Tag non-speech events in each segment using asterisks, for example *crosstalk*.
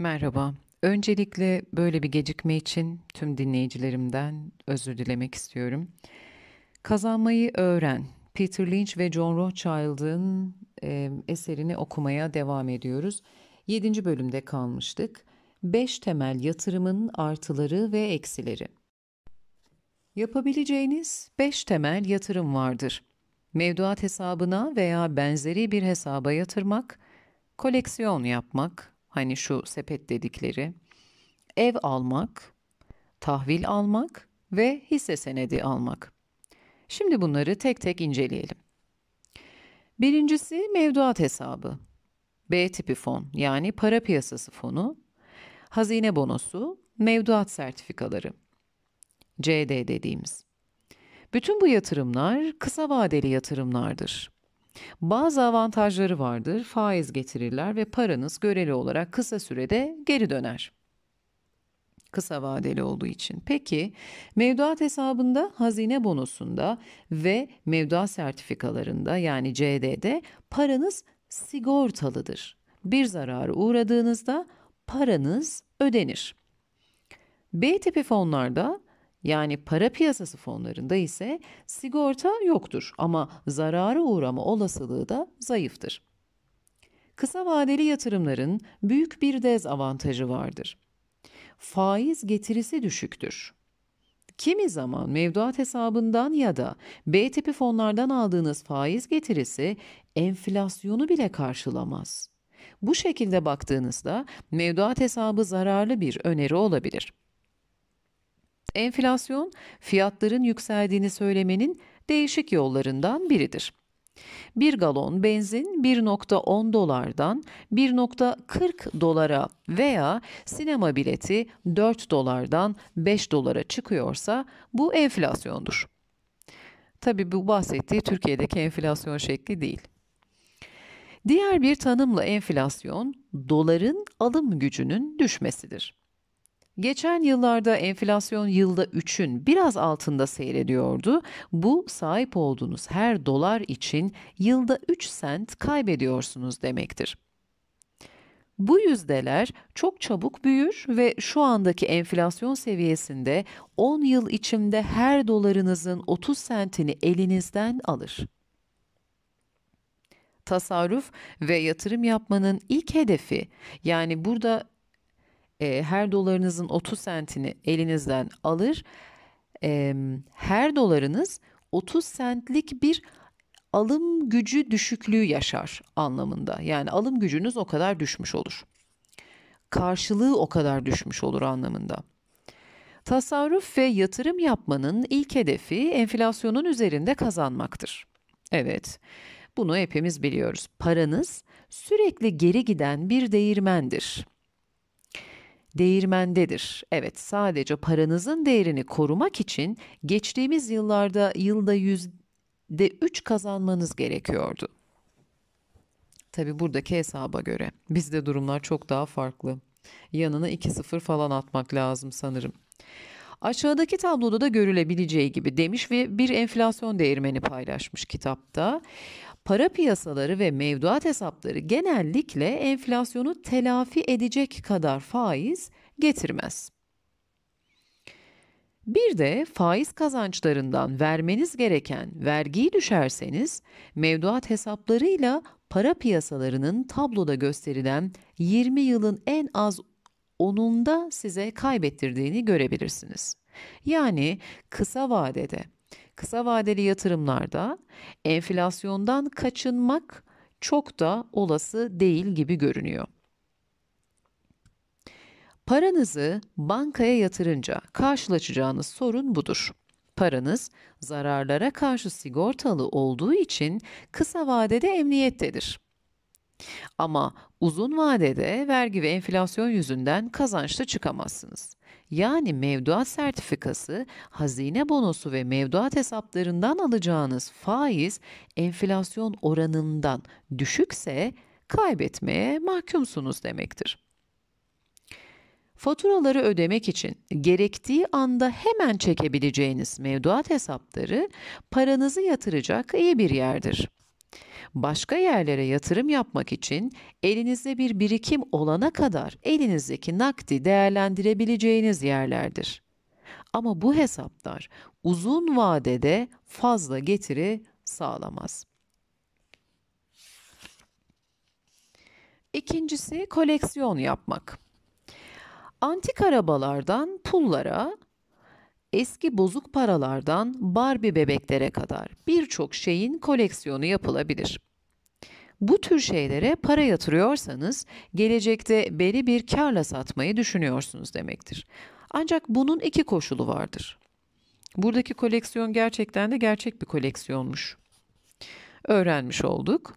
Merhaba. Öncelikle böyle bir gecikme için tüm dinleyicilerimden özür dilemek istiyorum. Kazanmayı Öğren, Peter Lynch ve John Rothschild'ın e, eserini okumaya devam ediyoruz. Yedinci bölümde kalmıştık. Beş temel yatırımın artıları ve eksileri. Yapabileceğiniz beş temel yatırım vardır. Mevduat hesabına veya benzeri bir hesaba yatırmak, koleksiyon yapmak, hani şu sepet dedikleri ev almak, tahvil almak ve hisse senedi almak. Şimdi bunları tek tek inceleyelim. Birincisi mevduat hesabı. B tipi fon yani para piyasası fonu, hazine bonosu, mevduat sertifikaları. CD dediğimiz. Bütün bu yatırımlar kısa vadeli yatırımlardır. Bazı avantajları vardır, faiz getirirler ve paranız göreli olarak kısa sürede geri döner. Kısa vadeli olduğu için. Peki mevduat hesabında hazine bonosunda ve mevduat sertifikalarında yani CD'de paranız sigortalıdır. Bir zarara uğradığınızda paranız ödenir. B tipi fonlarda yani para piyasası fonlarında ise sigorta yoktur ama zarara uğrama olasılığı da zayıftır. Kısa vadeli yatırımların büyük bir dezavantajı vardır. Faiz getirisi düşüktür. Kimi zaman mevduat hesabından ya da B tipi fonlardan aldığınız faiz getirisi enflasyonu bile karşılamaz. Bu şekilde baktığınızda mevduat hesabı zararlı bir öneri olabilir. Enflasyon fiyatların yükseldiğini söylemenin değişik yollarından biridir. Bir galon benzin 1.10 dolardan 1.40 dolara veya sinema bileti 4 dolardan 5 dolara çıkıyorsa bu enflasyondur. Tabi bu bahsettiği Türkiye'deki enflasyon şekli değil. Diğer bir tanımla enflasyon doların alım gücünün düşmesidir. Geçen yıllarda enflasyon yılda 3'ün biraz altında seyrediyordu. Bu sahip olduğunuz her dolar için yılda 3 sent kaybediyorsunuz demektir. Bu yüzdeler çok çabuk büyür ve şu andaki enflasyon seviyesinde 10 yıl içinde her dolarınızın 30 sentini elinizden alır. Tasarruf ve yatırım yapmanın ilk hedefi yani burada e, her dolarınızın 30 sentini elinizden alır. E, her dolarınız 30 sentlik bir alım gücü düşüklüğü yaşar anlamında. Yani alım gücünüz o kadar düşmüş olur. Karşılığı o kadar düşmüş olur anlamında. Tasarruf ve yatırım yapmanın ilk hedefi enflasyonun üzerinde kazanmaktır. Evet. Bunu hepimiz biliyoruz. Paranız sürekli geri giden bir değirmendir değirmendedir. Evet, sadece paranızın değerini korumak için geçtiğimiz yıllarda yılda yüzde üç kazanmanız gerekiyordu. Tabi buradaki hesaba göre. Bizde durumlar çok daha farklı. Yanına 2-0 falan atmak lazım sanırım. Aşağıdaki tabloda da görülebileceği gibi demiş ve bir enflasyon değirmeni paylaşmış kitapta. Para piyasaları ve mevduat hesapları genellikle enflasyonu telafi edecek kadar faiz getirmez. Bir de faiz kazançlarından vermeniz gereken vergiyi düşerseniz mevduat hesaplarıyla para piyasalarının tabloda gösterilen 20 yılın en az onunda size kaybettirdiğini görebilirsiniz. Yani kısa vadede kısa vadeli yatırımlarda enflasyondan kaçınmak çok da olası değil gibi görünüyor. Paranızı bankaya yatırınca karşılaşacağınız sorun budur. Paranız zararlara karşı sigortalı olduğu için kısa vadede emniyettedir. Ama uzun vadede vergi ve enflasyon yüzünden kazançta çıkamazsınız yani mevduat sertifikası, hazine bonosu ve mevduat hesaplarından alacağınız faiz enflasyon oranından düşükse kaybetmeye mahkumsunuz demektir. Faturaları ödemek için gerektiği anda hemen çekebileceğiniz mevduat hesapları paranızı yatıracak iyi bir yerdir başka yerlere yatırım yapmak için elinizde bir birikim olana kadar elinizdeki nakdi değerlendirebileceğiniz yerlerdir. Ama bu hesaplar uzun vadede fazla getiri sağlamaz. İkincisi koleksiyon yapmak. Antik arabalardan pullara, eski bozuk paralardan Barbie bebeklere kadar bir birçok şeyin koleksiyonu yapılabilir. Bu tür şeylere para yatırıyorsanız gelecekte belli bir karla satmayı düşünüyorsunuz demektir. Ancak bunun iki koşulu vardır. Buradaki koleksiyon gerçekten de gerçek bir koleksiyonmuş. Öğrenmiş olduk.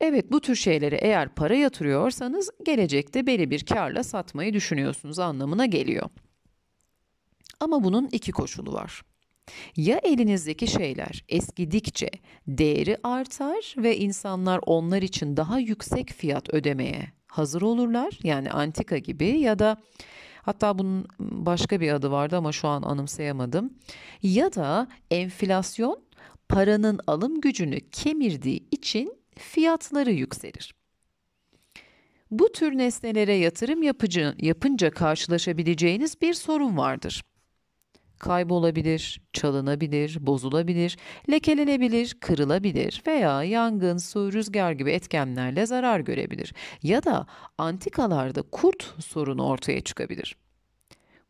Evet bu tür şeylere eğer para yatırıyorsanız gelecekte belli bir karla satmayı düşünüyorsunuz anlamına geliyor. Ama bunun iki koşulu var. Ya elinizdeki şeyler eskidikçe değeri artar ve insanlar onlar için daha yüksek fiyat ödemeye hazır olurlar. Yani antika gibi ya da hatta bunun başka bir adı vardı ama şu an anımsayamadım. Ya da enflasyon paranın alım gücünü kemirdiği için fiyatları yükselir. Bu tür nesnelere yatırım yapıcı, yapınca karşılaşabileceğiniz bir sorun vardır kaybolabilir, çalınabilir, bozulabilir, lekelenebilir, kırılabilir veya yangın, su, rüzgar gibi etkenlerle zarar görebilir ya da antikalarda kurt sorunu ortaya çıkabilir.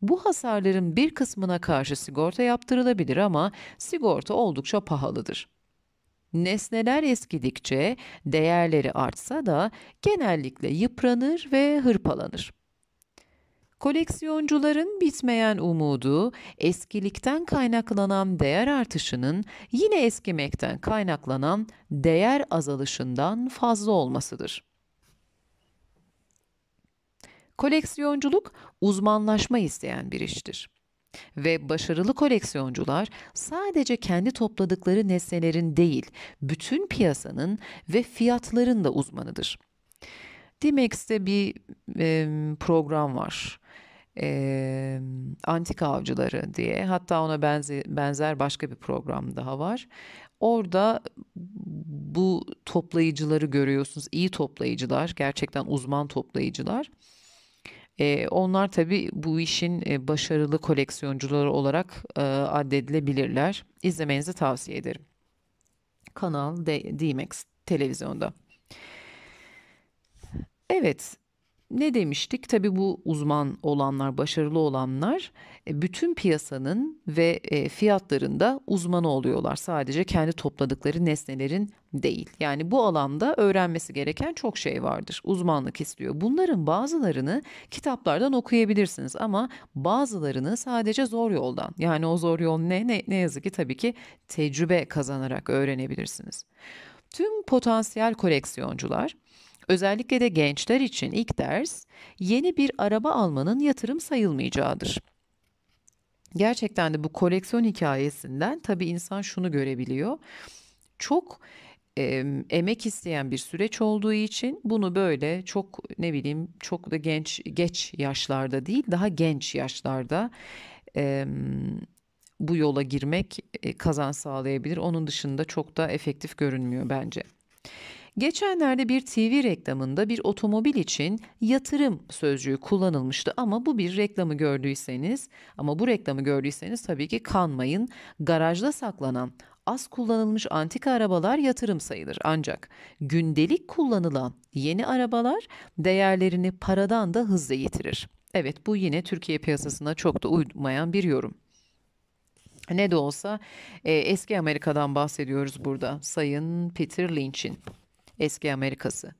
Bu hasarların bir kısmına karşı sigorta yaptırılabilir ama sigorta oldukça pahalıdır. Nesneler eskidikçe değerleri artsa da genellikle yıpranır ve hırpalanır. Koleksiyoncuların bitmeyen umudu, eskilikten kaynaklanan değer artışının yine eskimekten kaynaklanan değer azalışından fazla olmasıdır. Koleksiyonculuk uzmanlaşma isteyen bir iştir. Ve başarılı koleksiyoncular sadece kendi topladıkları nesnelerin değil, bütün piyasanın ve fiyatların da uzmanıdır. Dimex'te bir e, program var e, antik avcıları diye hatta ona benze, benzer başka bir program daha var. Orada bu toplayıcıları görüyorsunuz. iyi toplayıcılar, gerçekten uzman toplayıcılar. E, onlar tabi bu işin e, başarılı koleksiyoncuları olarak e, addedilebilirler. İzlemenizi tavsiye ederim. Kanal D- DMX televizyonda. Evet, ne demiştik? Tabii bu uzman olanlar, başarılı olanlar e, bütün piyasanın ve e, fiyatlarında uzmanı oluyorlar. Sadece kendi topladıkları nesnelerin değil. Yani bu alanda öğrenmesi gereken çok şey vardır. Uzmanlık istiyor. Bunların bazılarını kitaplardan okuyabilirsiniz ama bazılarını sadece zor yoldan. Yani o zor yol ne? Ne, ne yazık ki tabii ki tecrübe kazanarak öğrenebilirsiniz. Tüm potansiyel koleksiyoncular Özellikle de gençler için ilk ders yeni bir araba almanın yatırım sayılmayacağıdır. Gerçekten de bu koleksiyon hikayesinden tabii insan şunu görebiliyor. Çok e, emek isteyen bir süreç olduğu için bunu böyle çok ne bileyim çok da genç geç yaşlarda değil daha genç yaşlarda e, bu yola girmek e, kazan sağlayabilir. Onun dışında çok da efektif görünmüyor bence. Geçenlerde bir TV reklamında bir otomobil için yatırım sözcüğü kullanılmıştı ama bu bir reklamı gördüyseniz ama bu reklamı gördüyseniz tabii ki kanmayın. Garajda saklanan az kullanılmış antika arabalar yatırım sayılır ancak gündelik kullanılan yeni arabalar değerlerini paradan da hızla yitirir. Evet bu yine Türkiye piyasasına çok da uymayan bir yorum. Ne de olsa e, eski Amerika'dan bahsediyoruz burada Sayın Peter Lynch'in eski Amerikası.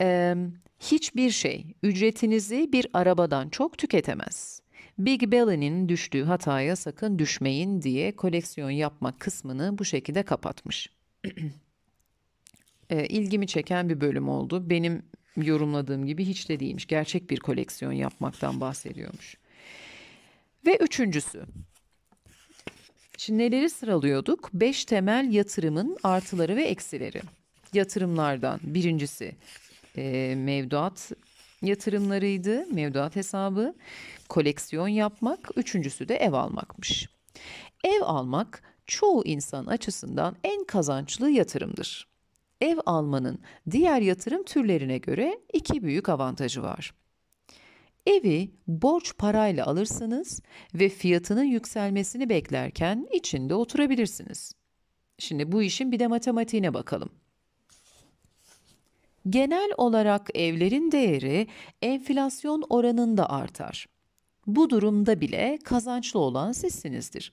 Ee, hiçbir şey ücretinizi bir arabadan çok tüketemez. Big Belly'nin düştüğü hataya sakın düşmeyin diye koleksiyon yapmak kısmını bu şekilde kapatmış. *clears throat* e, ilgimi çeken bir bölüm oldu. Benim yorumladığım gibi hiç de değilmiş. Gerçek bir koleksiyon yapmaktan bahsediyormuş. Ve üçüncüsü. Şimdi neleri sıralıyorduk? Beş temel yatırımın artıları ve eksileri yatırımlardan. Birincisi e, mevduat yatırımlarıydı, mevduat hesabı, koleksiyon yapmak, üçüncüsü de ev almakmış. Ev almak çoğu insan açısından en kazançlı yatırımdır. Ev almanın diğer yatırım türlerine göre iki büyük avantajı var. Evi borç parayla alırsanız ve fiyatının yükselmesini beklerken içinde oturabilirsiniz. Şimdi bu işin bir de matematiğine bakalım. Genel olarak evlerin değeri enflasyon oranında artar. Bu durumda bile kazançlı olan sizsinizdir.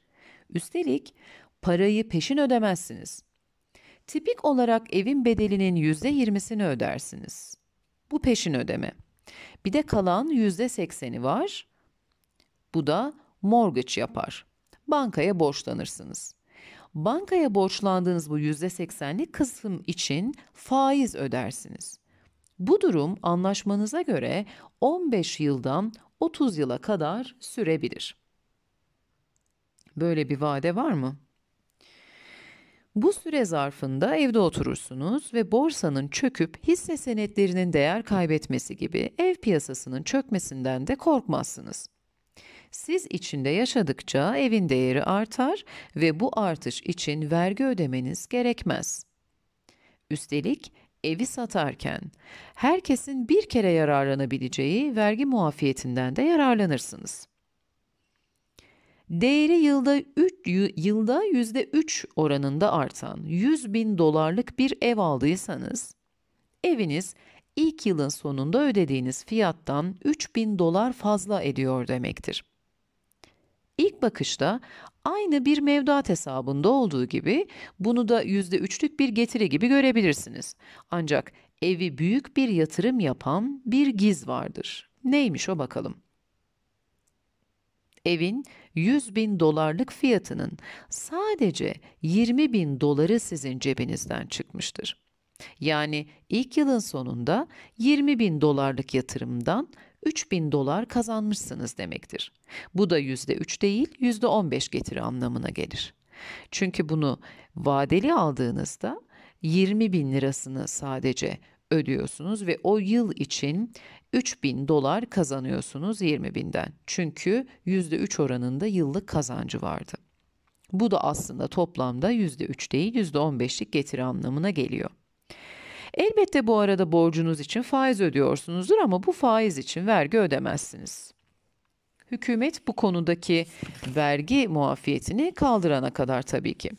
Üstelik parayı peşin ödemezsiniz. Tipik olarak evin bedelinin %20'sini ödersiniz. Bu peşin ödeme. Bir de kalan %80'i var. Bu da mortgage yapar. Bankaya borçlanırsınız bankaya borçlandığınız bu %80'lik kısım için faiz ödersiniz. Bu durum anlaşmanıza göre 15 yıldan 30 yıla kadar sürebilir. Böyle bir vade var mı? Bu süre zarfında evde oturursunuz ve borsanın çöküp hisse senetlerinin değer kaybetmesi gibi ev piyasasının çökmesinden de korkmazsınız. Siz içinde yaşadıkça evin değeri artar ve bu artış için vergi ödemeniz gerekmez. Üstelik evi satarken herkesin bir kere yararlanabileceği vergi muafiyetinden de yararlanırsınız. Değeri yılda 3 yılda %3 oranında artan 100 bin dolarlık bir ev aldıysanız, eviniz ilk yılın sonunda ödediğiniz fiyattan 3 bin dolar fazla ediyor demektir. İlk bakışta aynı bir mevduat hesabında olduğu gibi bunu da %3'lük bir getiri gibi görebilirsiniz. Ancak evi büyük bir yatırım yapan bir giz vardır. Neymiş o bakalım? Evin 100 bin dolarlık fiyatının sadece 20 bin doları sizin cebinizden çıkmıştır. Yani ilk yılın sonunda 20 bin dolarlık yatırımdan 3000 dolar kazanmışsınız demektir. Bu da %3 değil %15 getiri anlamına gelir. Çünkü bunu vadeli aldığınızda 20 bin lirasını sadece ödüyorsunuz ve o yıl için 3000 dolar kazanıyorsunuz 20 binden. Çünkü %3 oranında yıllık kazancı vardı. Bu da aslında toplamda %3 değil %15'lik getiri anlamına geliyor. Elbette bu arada borcunuz için faiz ödüyorsunuzdur ama bu faiz için vergi ödemezsiniz. Hükümet bu konudaki vergi muafiyetini kaldırana kadar tabii ki.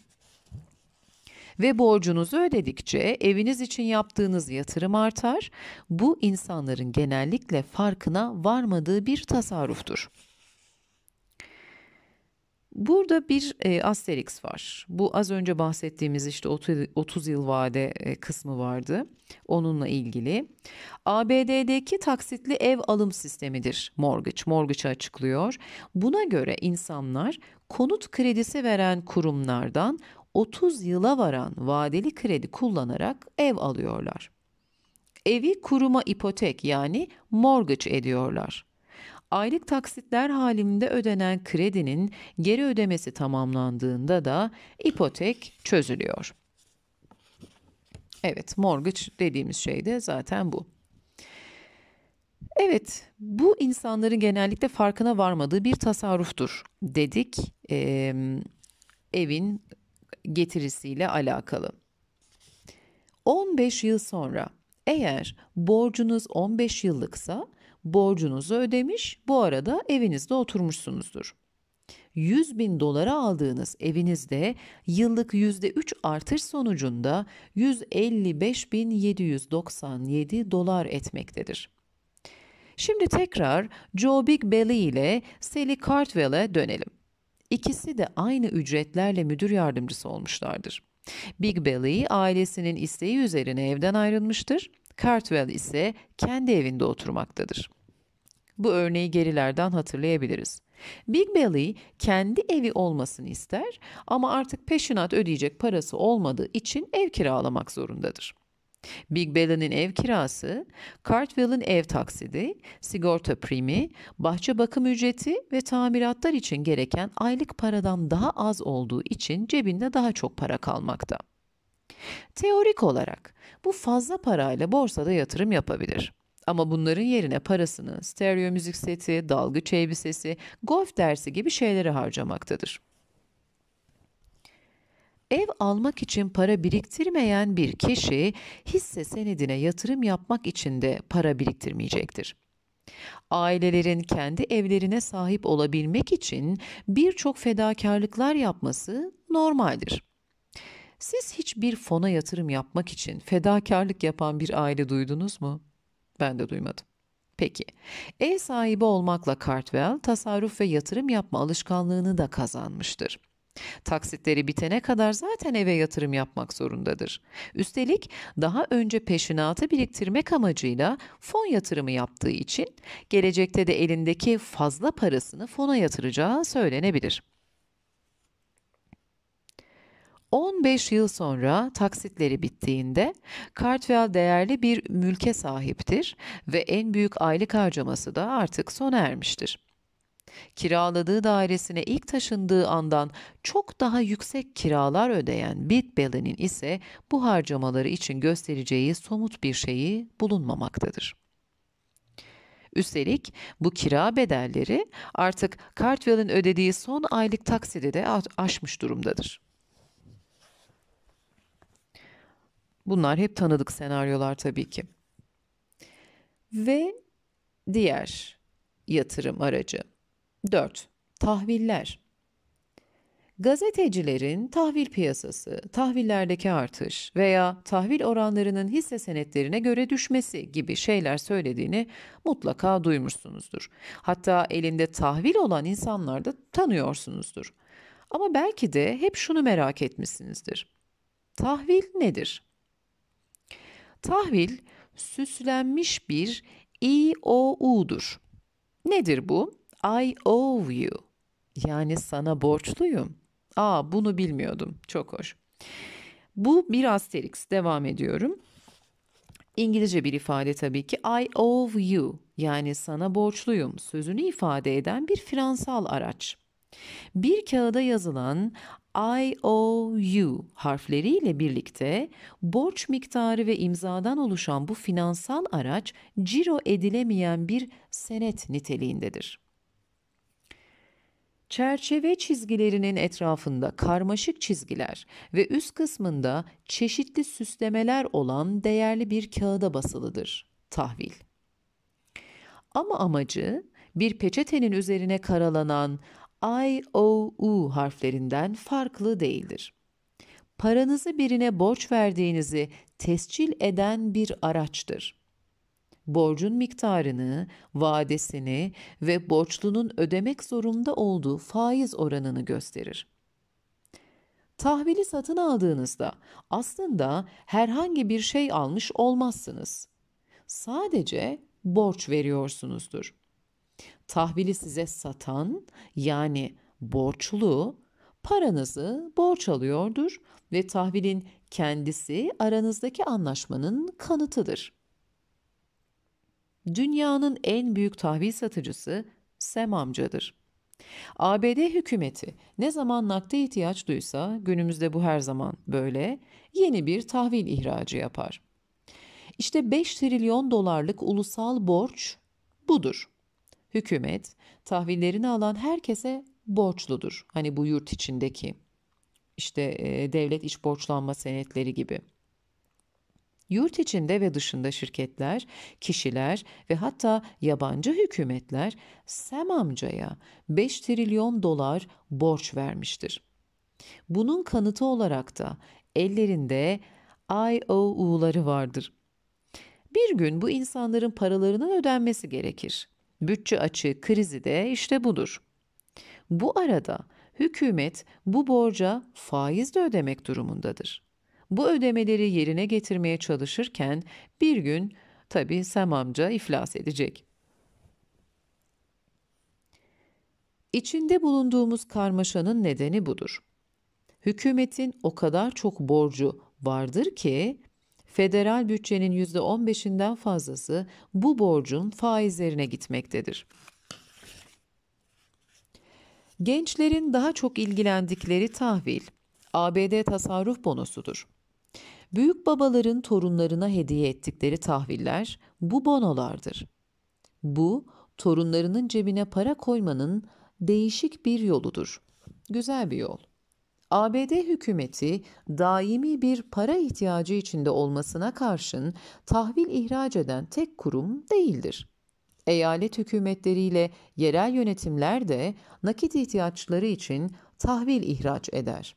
Ve borcunuzu ödedikçe eviniz için yaptığınız yatırım artar. Bu insanların genellikle farkına varmadığı bir tasarruftur. Burada bir e, Asterix var. Bu az önce bahsettiğimiz işte 30, yıl vade e, kısmı vardı. Onunla ilgili. ABD'deki taksitli ev alım sistemidir mortgage. Mortgage'ı açıklıyor. Buna göre insanlar konut kredisi veren kurumlardan 30 yıla varan vadeli kredi kullanarak ev alıyorlar. Evi kuruma ipotek yani mortgage ediyorlar. Aylık taksitler halinde ödenen kredinin geri ödemesi tamamlandığında da ipotek çözülüyor. Evet, mortgage dediğimiz şey de zaten bu. Evet, bu insanların genellikle farkına varmadığı bir tasarruftur dedik e, evin getirisiyle alakalı. 15 yıl sonra eğer borcunuz 15 yıllıksa borcunuzu ödemiş, bu arada evinizde oturmuşsunuzdur. 100 bin dolara aldığınız evinizde yıllık %3 artış sonucunda 155.797 dolar etmektedir. Şimdi tekrar Joe Big Belly ile Sally Cartwell'e dönelim. İkisi de aynı ücretlerle müdür yardımcısı olmuşlardır. Big Belly ailesinin isteği üzerine evden ayrılmıştır Cartwell ise kendi evinde oturmaktadır. Bu örneği gerilerden hatırlayabiliriz. Big Belly kendi evi olmasını ister ama artık peşinat ödeyecek parası olmadığı için ev kiralamak zorundadır. Big Belly'nin ev kirası, Cartwheel'ın ev taksidi, sigorta primi, bahçe bakım ücreti ve tamiratlar için gereken aylık paradan daha az olduğu için cebinde daha çok para kalmakta. Teorik olarak bu fazla parayla borsada yatırım yapabilir. Ama bunların yerine parasını stereo müzik seti, dalgıç elbisesi, golf dersi gibi şeylere harcamaktadır. Ev almak için para biriktirmeyen bir kişi hisse senedine yatırım yapmak için de para biriktirmeyecektir. Ailelerin kendi evlerine sahip olabilmek için birçok fedakarlıklar yapması normaldir. Siz hiç bir fona yatırım yapmak için fedakarlık yapan bir aile duydunuz mu? Ben de duymadım. Peki, ev sahibi olmakla Cartwell tasarruf ve yatırım yapma alışkanlığını da kazanmıştır. Taksitleri bitene kadar zaten eve yatırım yapmak zorundadır. Üstelik daha önce peşinatı biriktirmek amacıyla fon yatırımı yaptığı için gelecekte de elindeki fazla parasını fona yatıracağı söylenebilir. 15 yıl sonra taksitleri bittiğinde Cartwell değerli bir mülke sahiptir ve en büyük aylık harcaması da artık sona ermiştir. Kiraladığı dairesine ilk taşındığı andan çok daha yüksek kiralar ödeyen Bit ise bu harcamaları için göstereceği somut bir şeyi bulunmamaktadır. Üstelik bu kira bedelleri artık Cartwell'in ödediği son aylık taksidi de aşmış durumdadır. Bunlar hep tanıdık senaryolar tabii ki. Ve diğer yatırım aracı. 4. Tahviller. Gazetecilerin tahvil piyasası, tahvillerdeki artış veya tahvil oranlarının hisse senetlerine göre düşmesi gibi şeyler söylediğini mutlaka duymuşsunuzdur. Hatta elinde tahvil olan insanlar da tanıyorsunuzdur. Ama belki de hep şunu merak etmişsinizdir. Tahvil nedir? Tahvil süslenmiş bir IOU'dur. E Nedir bu? I owe you. Yani sana borçluyum. Aa bunu bilmiyordum. Çok hoş. Bu bir asterix. Devam ediyorum. İngilizce bir ifade tabii ki I owe you yani sana borçluyum sözünü ifade eden bir finansal araç. Bir kağıda yazılan IOU harfleriyle birlikte borç miktarı ve imzadan oluşan bu finansal araç ciro edilemeyen bir senet niteliğindedir. Çerçeve çizgilerinin etrafında karmaşık çizgiler ve üst kısmında çeşitli süslemeler olan değerli bir kağıda basılıdır. Tahvil. Ama amacı bir peçetenin üzerine karalanan I, O, U harflerinden farklı değildir. Paranızı birine borç verdiğinizi tescil eden bir araçtır. Borcun miktarını, vadesini ve borçlunun ödemek zorunda olduğu faiz oranını gösterir. Tahvili satın aldığınızda aslında herhangi bir şey almış olmazsınız. Sadece borç veriyorsunuzdur tahvili size satan yani borçlu paranızı borç alıyordur ve tahvilin kendisi aranızdaki anlaşmanın kanıtıdır. Dünyanın en büyük tahvil satıcısı Sem amcadır. ABD hükümeti ne zaman nakde ihtiyaç duysa, günümüzde bu her zaman böyle, yeni bir tahvil ihracı yapar. İşte 5 trilyon dolarlık ulusal borç budur hükümet tahvillerini alan herkese borçludur. Hani bu yurt içindeki işte e, devlet iç borçlanma senetleri gibi. Yurt içinde ve dışında şirketler, kişiler ve hatta yabancı hükümetler Sam amcaya 5 trilyon dolar borç vermiştir. Bunun kanıtı olarak da ellerinde IOU'ları vardır. Bir gün bu insanların paralarının ödenmesi gerekir. Bütçe açığı krizi de işte budur. Bu arada hükümet bu borca faiz de ödemek durumundadır. Bu ödemeleri yerine getirmeye çalışırken bir gün tabi Sem amca iflas edecek. İçinde bulunduğumuz karmaşanın nedeni budur. Hükümetin o kadar çok borcu vardır ki federal bütçenin %15'inden fazlası bu borcun faizlerine gitmektedir. Gençlerin daha çok ilgilendikleri tahvil, ABD tasarruf bonosudur. Büyük babaların torunlarına hediye ettikleri tahviller bu bonolardır. Bu, torunlarının cebine para koymanın değişik bir yoludur. Güzel bir yol. ABD hükümeti daimi bir para ihtiyacı içinde olmasına karşın tahvil ihraç eden tek kurum değildir. Eyalet hükümetleriyle yerel yönetimler de nakit ihtiyaçları için tahvil ihraç eder.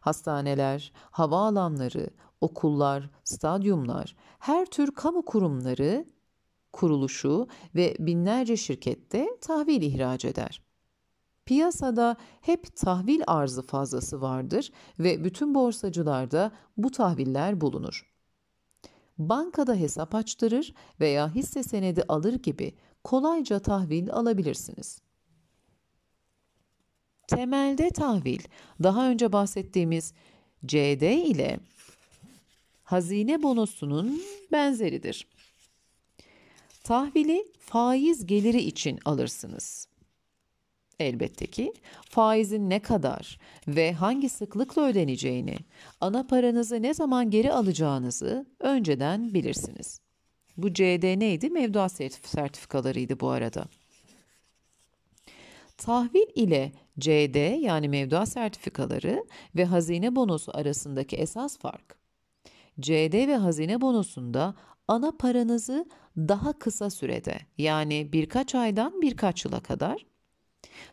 Hastaneler, havaalanları, okullar, stadyumlar, her tür kamu kurumları, kuruluşu ve binlerce şirkette tahvil ihraç eder. Piyasada hep tahvil arzı fazlası vardır ve bütün borsacılarda bu tahviller bulunur. Bankada hesap açtırır veya hisse senedi alır gibi kolayca tahvil alabilirsiniz. Temelde tahvil, daha önce bahsettiğimiz CD ile hazine bonosunun benzeridir. Tahvili faiz geliri için alırsınız. Elbette ki faizin ne kadar ve hangi sıklıkla ödeneceğini, ana paranızı ne zaman geri alacağınızı önceden bilirsiniz. Bu CD neydi? Mevduat sertifikalarıydı bu arada. Tahvil ile CD yani mevduat sertifikaları ve hazine bonosu arasındaki esas fark. CD ve hazine bonosunda ana paranızı daha kısa sürede yani birkaç aydan birkaç yıla kadar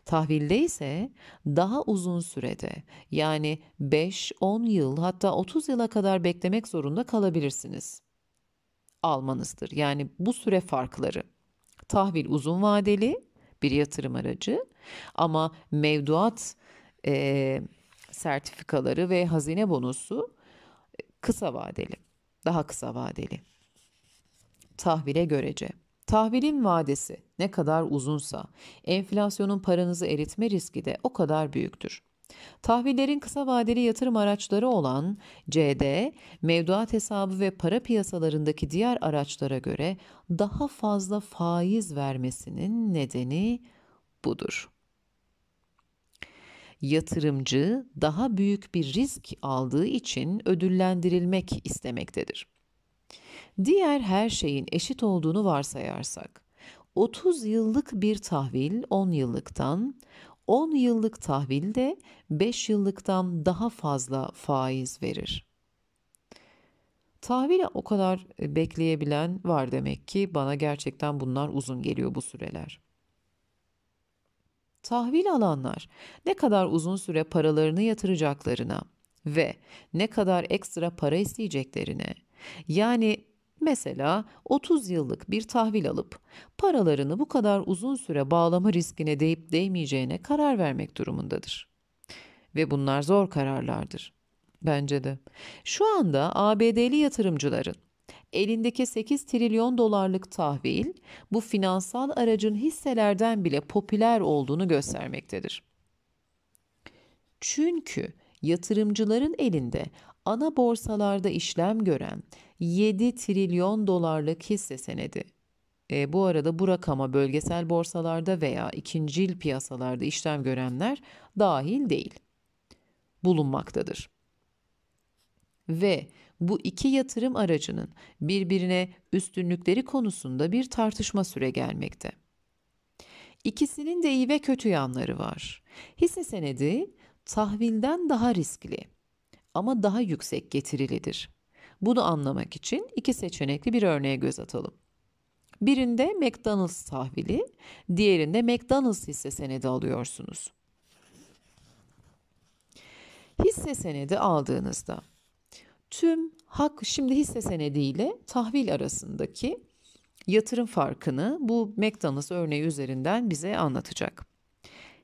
Tahvilde ise daha uzun sürede yani 5-10 yıl hatta 30 yıla kadar beklemek zorunda kalabilirsiniz. Almanızdır. Yani bu süre farkları. Tahvil uzun vadeli bir yatırım aracı ama mevduat e, sertifikaları ve hazine bonusu kısa vadeli, daha kısa vadeli. Tahvile görece. Tahvilin vadesi ne kadar uzunsa enflasyonun paranızı eritme riski de o kadar büyüktür. Tahvillerin kısa vadeli yatırım araçları olan CD, mevduat hesabı ve para piyasalarındaki diğer araçlara göre daha fazla faiz vermesinin nedeni budur. Yatırımcı daha büyük bir risk aldığı için ödüllendirilmek istemektedir diğer her şeyin eşit olduğunu varsayarsak, 30 yıllık bir tahvil 10 yıllıktan, 10 yıllık tahvil de 5 yıllıktan daha fazla faiz verir. Tahvile o kadar e, bekleyebilen var demek ki bana gerçekten bunlar uzun geliyor bu süreler. Tahvil alanlar ne kadar uzun süre paralarını yatıracaklarına ve ne kadar ekstra para isteyeceklerine yani Mesela 30 yıllık bir tahvil alıp paralarını bu kadar uzun süre bağlama riskine değip değmeyeceğine karar vermek durumundadır. Ve bunlar zor kararlardır. Bence de. Şu anda ABD'li yatırımcıların elindeki 8 trilyon dolarlık tahvil bu finansal aracın hisselerden bile popüler olduğunu göstermektedir. Çünkü yatırımcıların elinde ana borsalarda işlem gören 7 trilyon dolarlık hisse senedi. E, bu arada bu rakama bölgesel borsalarda veya ikincil piyasalarda işlem görenler dahil değil bulunmaktadır. Ve bu iki yatırım aracının birbirine üstünlükleri konusunda bir tartışma süre gelmekte. İkisinin de iyi ve kötü yanları var. Hisse senedi tahvilden daha riskli ama daha yüksek getirilidir. Bunu anlamak için iki seçenekli bir örneğe göz atalım. Birinde McDonald's tahvili, diğerinde McDonald's hisse senedi alıyorsunuz. Hisse senedi aldığınızda tüm hak şimdi hisse senedi ile tahvil arasındaki yatırım farkını bu McDonald's örneği üzerinden bize anlatacak.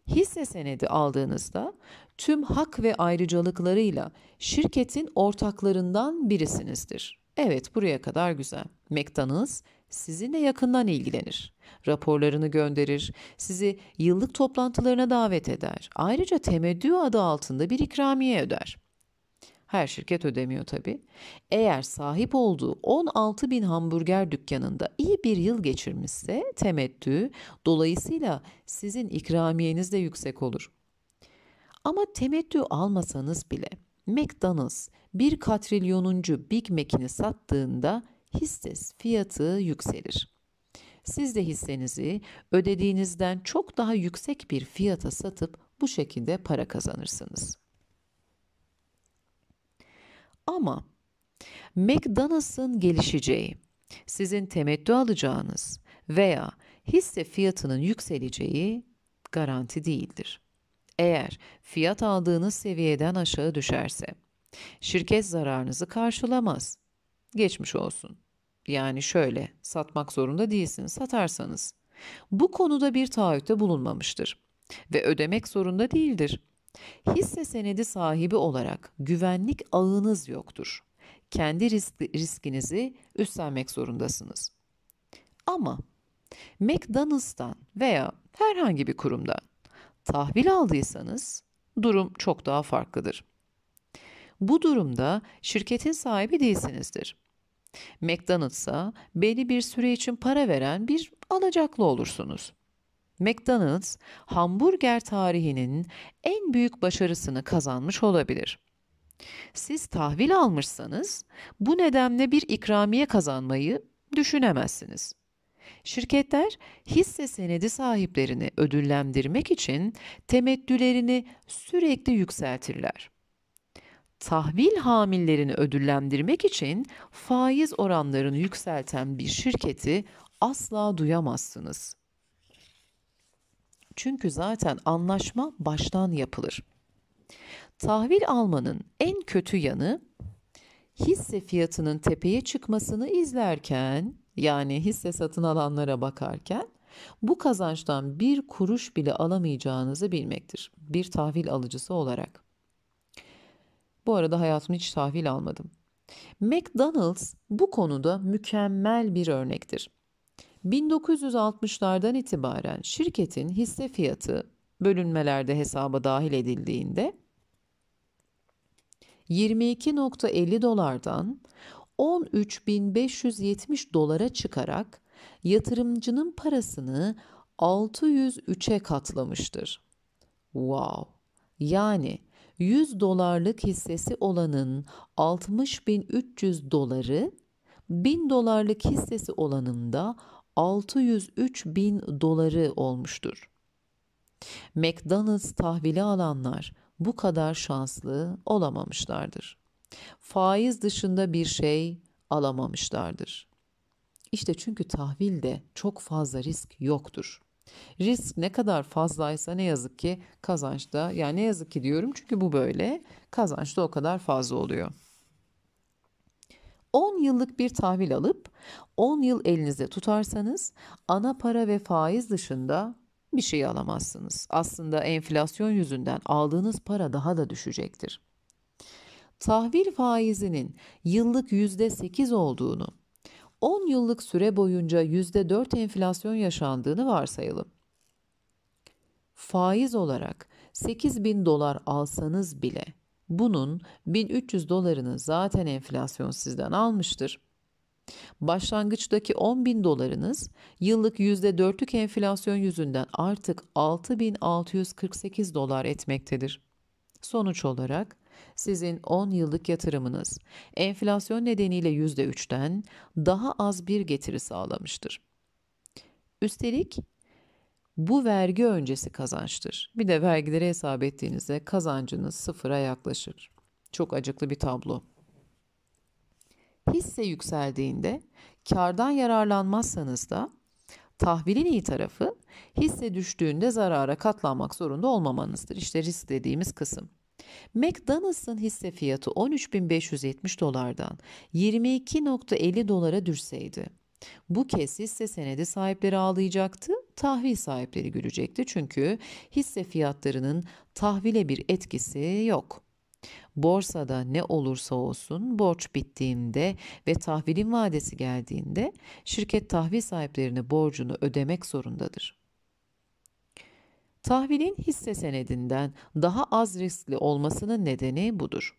Hisse senedi aldığınızda tüm hak ve ayrıcalıklarıyla şirketin ortaklarından birisinizdir. Evet buraya kadar güzel. McDonald's sizinle yakından ilgilenir. Raporlarını gönderir, sizi yıllık toplantılarına davet eder. Ayrıca temeddü adı altında bir ikramiye öder. Her şirket ödemiyor tabi. Eğer sahip olduğu 16 bin hamburger dükkanında iyi bir yıl geçirmişse temettü dolayısıyla sizin ikramiyeniz de yüksek olur. Ama temettü almasanız bile McDonald's bir katrilyonuncu Big Mac'ini sattığında hisses fiyatı yükselir. Siz de hissenizi ödediğinizden çok daha yüksek bir fiyata satıp bu şekilde para kazanırsınız.'' Ama McDonald's'ın gelişeceği, sizin temettü alacağınız veya hisse fiyatının yükseleceği garanti değildir. Eğer fiyat aldığınız seviyeden aşağı düşerse şirket zararınızı karşılamaz. Geçmiş olsun. Yani şöyle satmak zorunda değilsiniz satarsanız. Bu konuda bir taahhütte bulunmamıştır ve ödemek zorunda değildir. Hisse senedi sahibi olarak güvenlik ağınız yoktur. Kendi risk, riskinizi üstlenmek zorundasınız. Ama McDonald's'tan veya herhangi bir kurumdan tahvil aldıysanız durum çok daha farklıdır. Bu durumda şirketin sahibi değilsinizdir. McDonald's'a belli bir süre için para veren bir alacaklı olursunuz. McDonald's, hamburger tarihinin en büyük başarısını kazanmış olabilir. Siz tahvil almışsanız bu nedenle bir ikramiye kazanmayı düşünemezsiniz. Şirketler hisse senedi sahiplerini ödüllendirmek için temettülerini sürekli yükseltirler. Tahvil hamillerini ödüllendirmek için faiz oranlarını yükselten bir şirketi asla duyamazsınız. Çünkü zaten anlaşma baştan yapılır. Tahvil almanın en kötü yanı hisse fiyatının tepeye çıkmasını izlerken yani hisse satın alanlara bakarken bu kazançtan bir kuruş bile alamayacağınızı bilmektir bir tahvil alıcısı olarak. Bu arada hayatımda hiç tahvil almadım. McDonald's bu konuda mükemmel bir örnektir. 1960'lardan itibaren şirketin hisse fiyatı bölünmelerde hesaba dahil edildiğinde 22.50 dolardan 13.570 dolara çıkarak yatırımcının parasını 603'e katlamıştır. Wow! Yani 100 dolarlık hissesi olanın 60.300 doları, 1000 dolarlık hissesi olanında da 603 bin doları olmuştur. McDonald's tahvili alanlar bu kadar şanslı olamamışlardır. Faiz dışında bir şey alamamışlardır. İşte çünkü tahvilde çok fazla risk yoktur. Risk ne kadar fazlaysa ne yazık ki kazançta yani ne yazık ki diyorum çünkü bu böyle kazançta o kadar fazla oluyor. 10 yıllık bir tahvil alıp 10 yıl elinizde tutarsanız ana para ve faiz dışında bir şey alamazsınız. Aslında enflasyon yüzünden aldığınız para daha da düşecektir. Tahvil faizinin yıllık %8 olduğunu, 10 yıllık süre boyunca %4 enflasyon yaşandığını varsayalım. Faiz olarak 8 bin dolar alsanız bile bunun 1300 dolarını zaten enflasyon sizden almıştır. Başlangıçtaki 10.000 dolarınız yıllık %4'lük enflasyon yüzünden artık 6648 dolar etmektedir. Sonuç olarak sizin 10 yıllık yatırımınız enflasyon nedeniyle %3'ten daha az bir getiri sağlamıştır. Üstelik bu vergi öncesi kazançtır. Bir de vergileri hesap ettiğinizde kazancınız sıfıra yaklaşır. Çok acıklı bir tablo. Hisse yükseldiğinde kardan yararlanmazsanız da tahvilin iyi tarafı hisse düştüğünde zarara katlanmak zorunda olmamanızdır. İşte risk dediğimiz kısım. McDonald's'ın hisse fiyatı 13.570 dolardan 22.50 dolara düşseydi bu kez hisse senedi sahipleri ağlayacaktı, tahvil sahipleri gülecekti çünkü hisse fiyatlarının tahvile bir etkisi yok. Borsada ne olursa olsun borç bittiğinde ve tahvilin vadesi geldiğinde şirket tahvil sahiplerine borcunu ödemek zorundadır. Tahvilin hisse senedinden daha az riskli olmasının nedeni budur.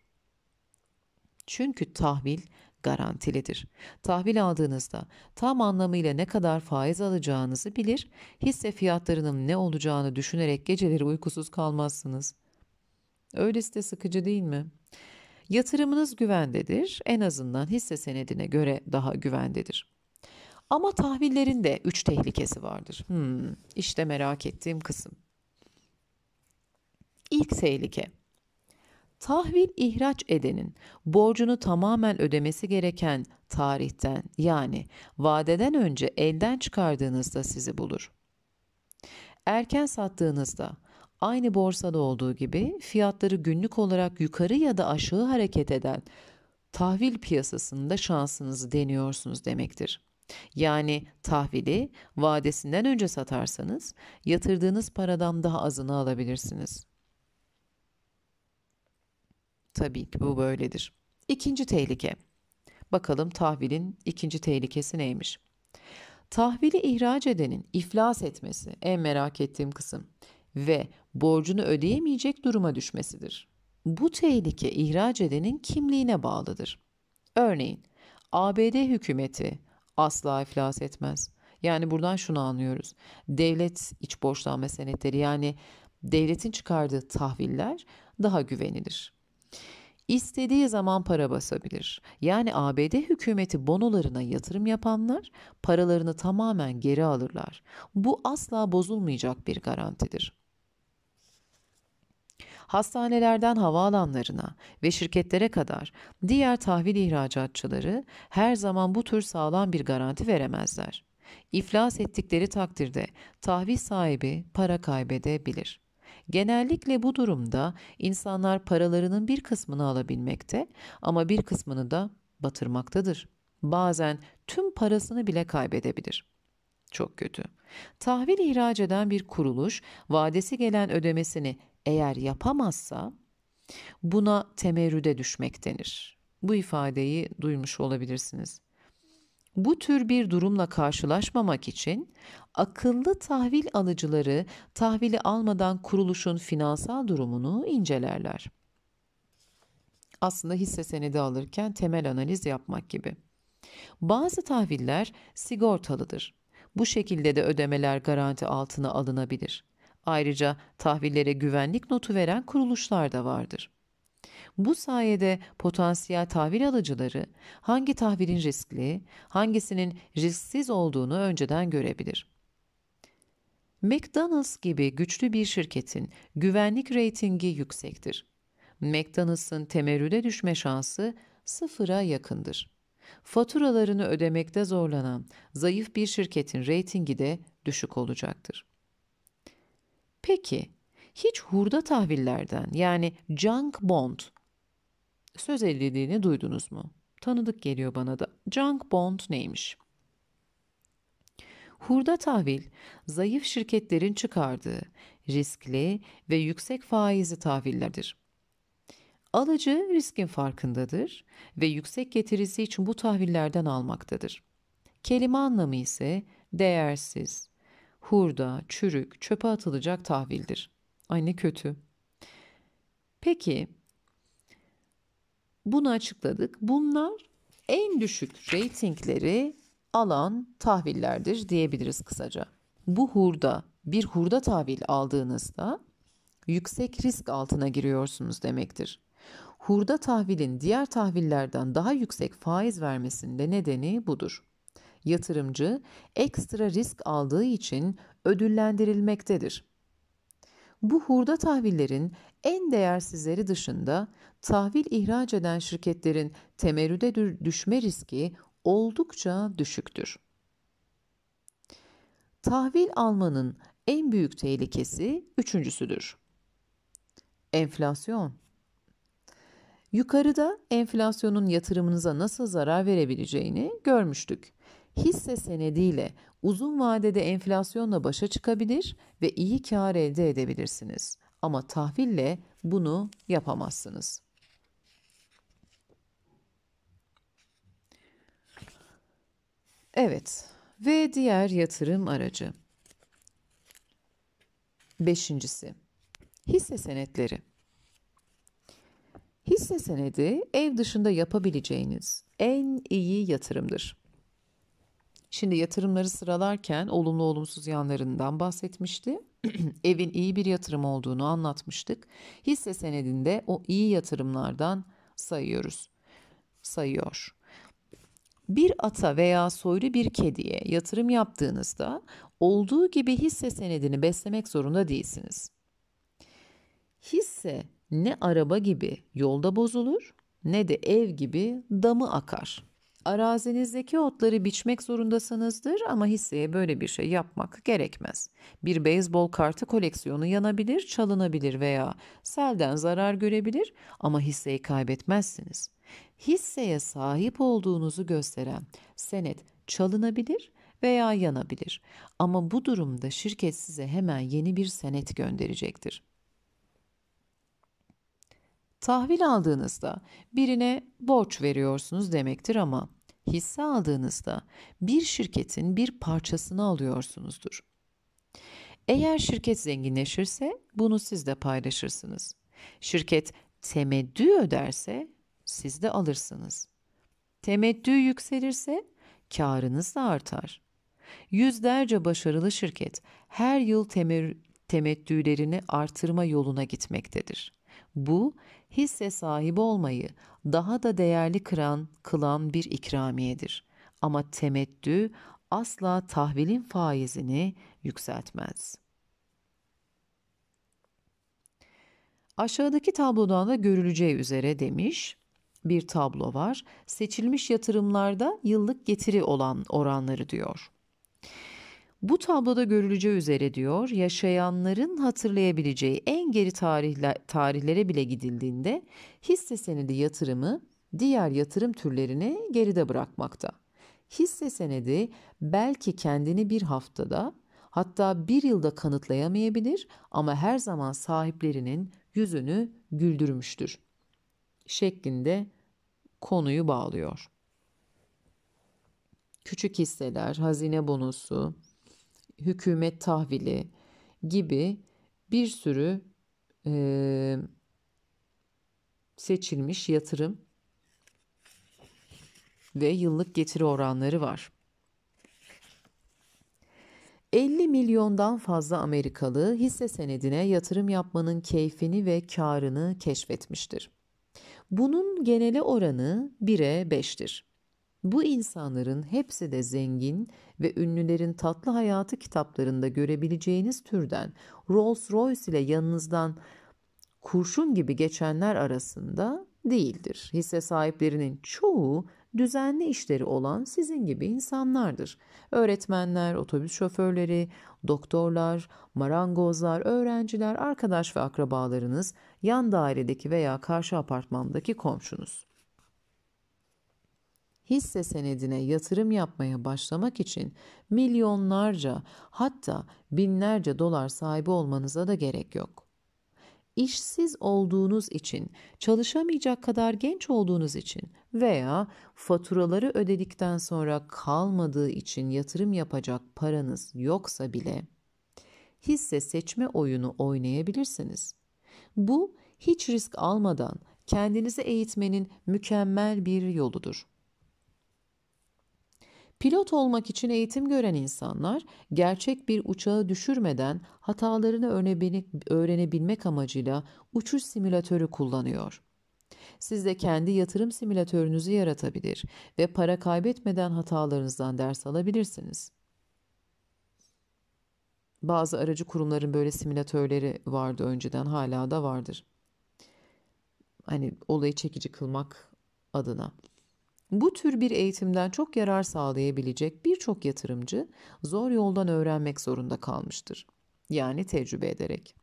Çünkü tahvil garantilidir. Tahvil aldığınızda tam anlamıyla ne kadar faiz alacağınızı bilir, hisse fiyatlarının ne olacağını düşünerek geceleri uykusuz kalmazsınız. Öylesi de sıkıcı değil mi? Yatırımınız güvendedir, en azından hisse senedine göre daha güvendedir. Ama tahvillerin de üç tehlikesi vardır. Hmm, işte merak ettiğim kısım. İlk tehlike Tahvil ihraç edenin borcunu tamamen ödemesi gereken tarihten yani vadeden önce elden çıkardığınızda sizi bulur. Erken sattığınızda aynı borsada olduğu gibi fiyatları günlük olarak yukarı ya da aşağı hareket eden tahvil piyasasında şansınızı deniyorsunuz demektir. Yani tahvili vadesinden önce satarsanız yatırdığınız paradan daha azını alabilirsiniz. Tabii ki bu böyledir. İkinci tehlike. Bakalım tahvilin ikinci tehlikesi neymiş? Tahvili ihraç edenin iflas etmesi en merak ettiğim kısım ve borcunu ödeyemeyecek duruma düşmesidir. Bu tehlike ihraç edenin kimliğine bağlıdır. Örneğin ABD hükümeti asla iflas etmez. Yani buradan şunu anlıyoruz. Devlet iç borçlanma senetleri yani devletin çıkardığı tahviller daha güvenilir istediği zaman para basabilir. Yani ABD hükümeti bonolarına yatırım yapanlar paralarını tamamen geri alırlar. Bu asla bozulmayacak bir garantidir. Hastanelerden havaalanlarına ve şirketlere kadar diğer tahvil ihracatçıları her zaman bu tür sağlam bir garanti veremezler. İflas ettikleri takdirde tahvil sahibi para kaybedebilir.'' Genellikle bu durumda insanlar paralarının bir kısmını alabilmekte ama bir kısmını da batırmaktadır. Bazen tüm parasını bile kaybedebilir. Çok kötü. Tahvil ihraç eden bir kuruluş vadesi gelen ödemesini eğer yapamazsa buna temerrüde düşmek denir. Bu ifadeyi duymuş olabilirsiniz. Bu tür bir durumla karşılaşmamak için akıllı tahvil alıcıları tahvili almadan kuruluşun finansal durumunu incelerler. Aslında hisse senedi alırken temel analiz yapmak gibi. Bazı tahviller sigortalıdır. Bu şekilde de ödemeler garanti altına alınabilir. Ayrıca tahvillere güvenlik notu veren kuruluşlar da vardır. Bu sayede potansiyel tahvil alıcıları hangi tahvilin riskli, hangisinin risksiz olduğunu önceden görebilir. McDonald's gibi güçlü bir şirketin güvenlik reytingi yüksektir. McDonald's'ın temerrüde düşme şansı sıfıra yakındır. Faturalarını ödemekte zorlanan zayıf bir şirketin reytingi de düşük olacaktır. Peki, hiç hurda tahvillerden yani junk bond söz elliliğini duydunuz mu? Tanıdık geliyor bana da. Junk bond neymiş? Hurda tahvil, zayıf şirketlerin çıkardığı riskli ve yüksek faizli tahvillerdir. Alıcı riskin farkındadır ve yüksek getirisi için bu tahvillerden almaktadır. Kelime anlamı ise değersiz, hurda, çürük, çöpe atılacak tahvildir. Ay ne kötü. Peki bunu açıkladık. Bunlar en düşük reytingleri alan tahvillerdir diyebiliriz kısaca. Bu hurda bir hurda tahvil aldığınızda yüksek risk altına giriyorsunuz demektir. Hurda tahvilin diğer tahvillerden daha yüksek faiz vermesinde nedeni budur. Yatırımcı ekstra risk aldığı için ödüllendirilmektedir bu hurda tahvillerin en değersizleri dışında tahvil ihraç eden şirketlerin temerrüde düşme riski oldukça düşüktür. Tahvil almanın en büyük tehlikesi üçüncüsüdür. Enflasyon. Yukarıda enflasyonun yatırımınıza nasıl zarar verebileceğini görmüştük hisse senediyle uzun vadede enflasyonla başa çıkabilir ve iyi kar elde edebilirsiniz. Ama tahville bunu yapamazsınız. Evet ve diğer yatırım aracı. Beşincisi hisse senetleri. Hisse senedi ev dışında yapabileceğiniz en iyi yatırımdır. Şimdi yatırımları sıralarken olumlu olumsuz yanlarından bahsetmişti. *clears throat* Evin iyi bir yatırım olduğunu anlatmıştık. Hisse senedinde o iyi yatırımlardan sayıyoruz. Sayıyor. Bir ata veya soylu bir kediye yatırım yaptığınızda olduğu gibi hisse senedini beslemek zorunda değilsiniz. Hisse ne araba gibi yolda bozulur ne de ev gibi damı akar. Arazinizdeki otları biçmek zorundasınızdır ama hisseye böyle bir şey yapmak gerekmez. Bir beyzbol kartı koleksiyonu yanabilir, çalınabilir veya selden zarar görebilir ama hisseyi kaybetmezsiniz. Hisseye sahip olduğunuzu gösteren senet çalınabilir veya yanabilir. Ama bu durumda şirket size hemen yeni bir senet gönderecektir. Tahvil aldığınızda birine borç veriyorsunuz demektir ama hisse aldığınızda bir şirketin bir parçasını alıyorsunuzdur. Eğer şirket zenginleşirse bunu siz de paylaşırsınız. Şirket temeddü öderse siz de alırsınız. Temeddü yükselirse karınız da artar. Yüzlerce başarılı şirket her yıl temer- artırma yoluna gitmektedir. Bu hisse sahibi olmayı daha da değerli kıran, kılan bir ikramiyedir. Ama temettü asla tahvilin faizini yükseltmez. Aşağıdaki tablodan da görüleceği üzere demiş bir tablo var. Seçilmiş yatırımlarda yıllık getiri olan oranları diyor. Bu tabloda görüleceği üzere diyor, yaşayanların hatırlayabileceği en geri tarihler, tarihlere bile gidildiğinde hisse senedi yatırımı diğer yatırım türlerini geride bırakmakta. Hisse senedi belki kendini bir haftada hatta bir yılda kanıtlayamayabilir ama her zaman sahiplerinin yüzünü güldürmüştür şeklinde konuyu bağlıyor. Küçük hisseler, hazine bonusu hükümet tahvili gibi bir sürü e, seçilmiş yatırım ve yıllık getiri oranları var. 50 milyondan fazla Amerikalı hisse senedine yatırım yapmanın keyfini ve karını keşfetmiştir. Bunun geneli oranı 1'e 5'tir. Bu insanların hepsi de zengin ve ünlülerin tatlı hayatı kitaplarında görebileceğiniz türden Rolls Royce ile yanınızdan kurşun gibi geçenler arasında değildir. Hisse sahiplerinin çoğu düzenli işleri olan sizin gibi insanlardır. Öğretmenler, otobüs şoförleri, doktorlar, marangozlar, öğrenciler, arkadaş ve akrabalarınız, yan dairedeki veya karşı apartmandaki komşunuz hisse senedine yatırım yapmaya başlamak için milyonlarca hatta binlerce dolar sahibi olmanıza da gerek yok. İşsiz olduğunuz için, çalışamayacak kadar genç olduğunuz için veya faturaları ödedikten sonra kalmadığı için yatırım yapacak paranız yoksa bile hisse seçme oyunu oynayabilirsiniz. Bu hiç risk almadan kendinizi eğitmenin mükemmel bir yoludur. Pilot olmak için eğitim gören insanlar gerçek bir uçağı düşürmeden hatalarını öğrenebilmek amacıyla uçuş simülatörü kullanıyor. Siz de kendi yatırım simülatörünüzü yaratabilir ve para kaybetmeden hatalarınızdan ders alabilirsiniz. Bazı aracı kurumların böyle simülatörleri vardı önceden hala da vardır. Hani olayı çekici kılmak adına. Bu tür bir eğitimden çok yarar sağlayabilecek birçok yatırımcı zor yoldan öğrenmek zorunda kalmıştır. Yani tecrübe ederek.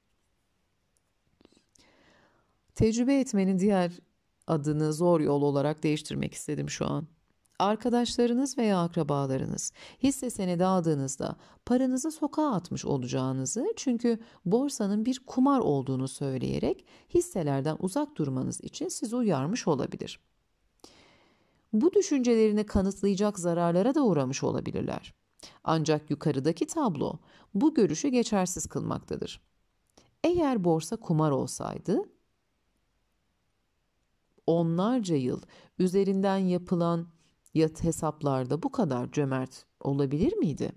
Tecrübe etmenin diğer adını zor yol olarak değiştirmek istedim şu an. Arkadaşlarınız veya akrabalarınız hisse senedi aldığınızda paranızı sokağa atmış olacağınızı çünkü borsanın bir kumar olduğunu söyleyerek hisselerden uzak durmanız için sizi uyarmış olabilir.'' bu düşüncelerini kanıtlayacak zararlara da uğramış olabilirler. Ancak yukarıdaki tablo bu görüşü geçersiz kılmaktadır. Eğer borsa kumar olsaydı onlarca yıl üzerinden yapılan yat hesaplarda bu kadar cömert olabilir miydi?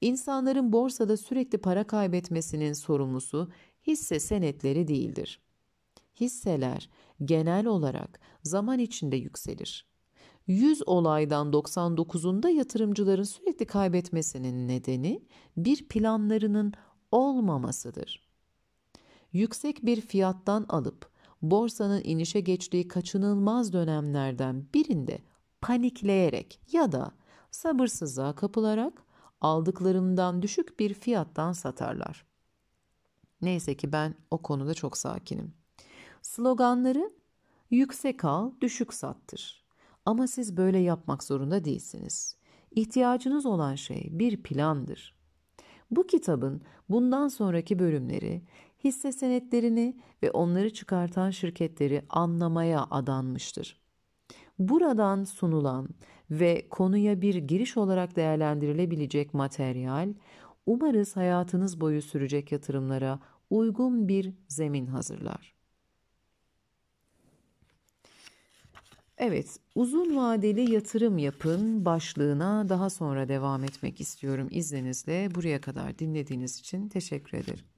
İnsanların borsada sürekli para kaybetmesinin sorumlusu hisse senetleri değildir hisseler genel olarak zaman içinde yükselir. 100 olaydan 99'unda yatırımcıların sürekli kaybetmesinin nedeni bir planlarının olmamasıdır. Yüksek bir fiyattan alıp borsanın inişe geçtiği kaçınılmaz dönemlerden birinde panikleyerek ya da sabırsızlığa kapılarak aldıklarından düşük bir fiyattan satarlar. Neyse ki ben o konuda çok sakinim. Sloganları yüksek al, düşük sattır. Ama siz böyle yapmak zorunda değilsiniz. İhtiyacınız olan şey bir plandır. Bu kitabın bundan sonraki bölümleri hisse senetlerini ve onları çıkartan şirketleri anlamaya adanmıştır. Buradan sunulan ve konuya bir giriş olarak değerlendirilebilecek materyal, umarız hayatınız boyu sürecek yatırımlara uygun bir zemin hazırlar. Evet, uzun vadeli yatırım yapın başlığına daha sonra devam etmek istiyorum izninizle. Buraya kadar dinlediğiniz için teşekkür ederim.